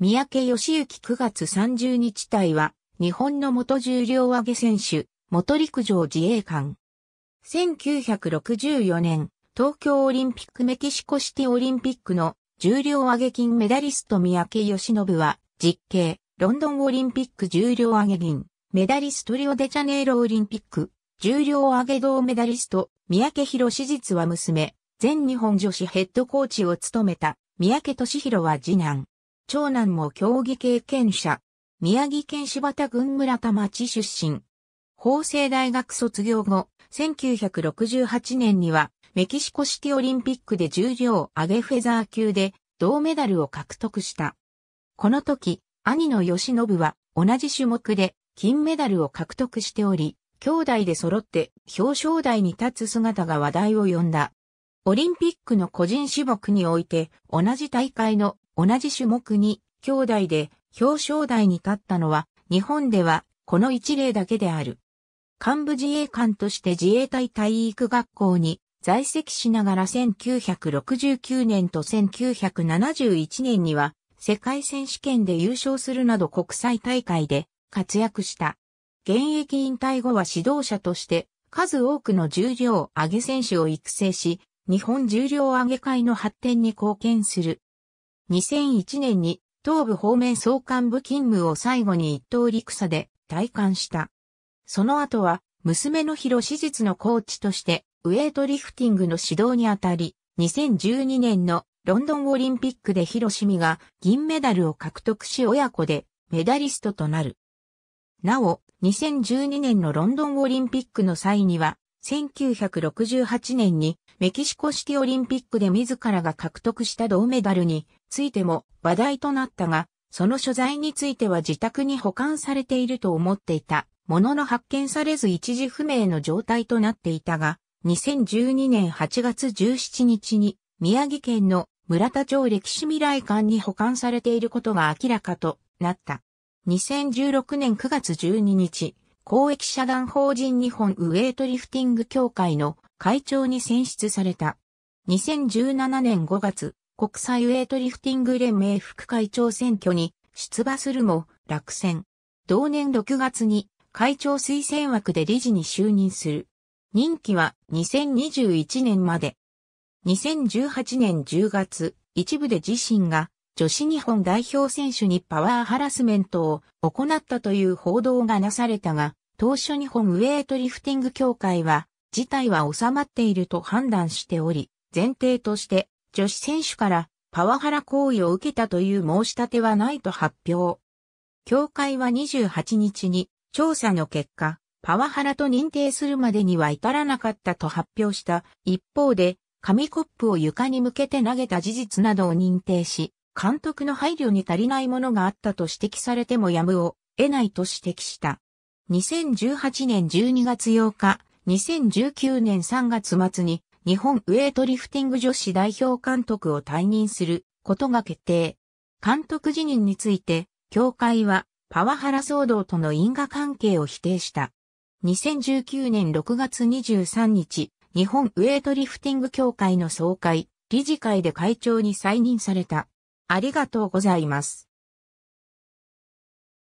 三宅義行9月30日隊は、日本の元重量上げ選手、元陸上自衛官。1964年、東京オリンピックメキシコシティオリンピックの重量上げ金メダリスト三宅義信は、実刑、ロンドンオリンピック重量上げ銀、メダリストリオデジャネイロオリンピック、重量上げ銅メダリスト、三宅博史実は娘、全日本女子ヘッドコーチを務めた、三宅俊博は次男。長男も競技経験者。宮城県柴田郡村田町出身。法政大学卒業後、1968年にはメキシコシティオリンピックで重量上げフェザー級で銅メダルを獲得した。この時、兄の吉信は同じ種目で金メダルを獲得しており、兄弟で揃って表彰台に立つ姿が話題を呼んだ。オリンピックの個人種目において同じ大会の同じ種目に兄弟で表彰台に立ったのは日本ではこの一例だけである。幹部自衛官として自衛隊体育学校に在籍しながら1969年と1971年には世界選手権で優勝するなど国際大会で活躍した。現役引退後は指導者として数多くの重量上げ選手を育成し、日本重量上げ会の発展に貢献する2001年に東部方面総監部勤務を最後に一等陸佐で退官した。その後は娘の広史実のコーチとしてウエイトリフティングの指導にあたり、2012年のロンドンオリンピックで広しみが銀メダルを獲得し親子でメダリストとなる。なお、2012年のロンドンオリンピックの際には、1968年にメキシコシティオリンピックで自らが獲得した銅メダルについても話題となったが、その所在については自宅に保管されていると思っていた。ものの発見されず一時不明の状態となっていたが、2012年8月17日に宮城県の村田町歴史未来館に保管されていることが明らかとなった。2016年9月12日、公益社団法人日本ウエイトリフティング協会の会長に選出された。2017年5月、国際ウェイトリフティング連盟副会長選挙に出馬するも落選。同年6月に会長推薦枠で理事に就任する。任期は2021年まで。2018年10月、一部で自身が女子日本代表選手にパワーハラスメントを行ったという報道がなされたが、当初日本ウェイトリフティング協会は事態は収まっていると判断しており、前提として女子選手からパワハラ行為を受けたという申し立てはないと発表。協会は28日に調査の結果、パワハラと認定するまでには至らなかったと発表した一方で、紙コップを床に向けて投げた事実などを認定し、監督の配慮に足りないものがあったと指摘されてもやむを得ないと指摘した。2018年12月8日、2019年3月末に日本ウェイトリフティング女子代表監督を退任することが決定。監督辞任について、協会はパワハラ騒動との因果関係を否定した。2019年6月23日、日本ウェイトリフティング協会の総会、理事会で会長に再任された。ありがとうございます。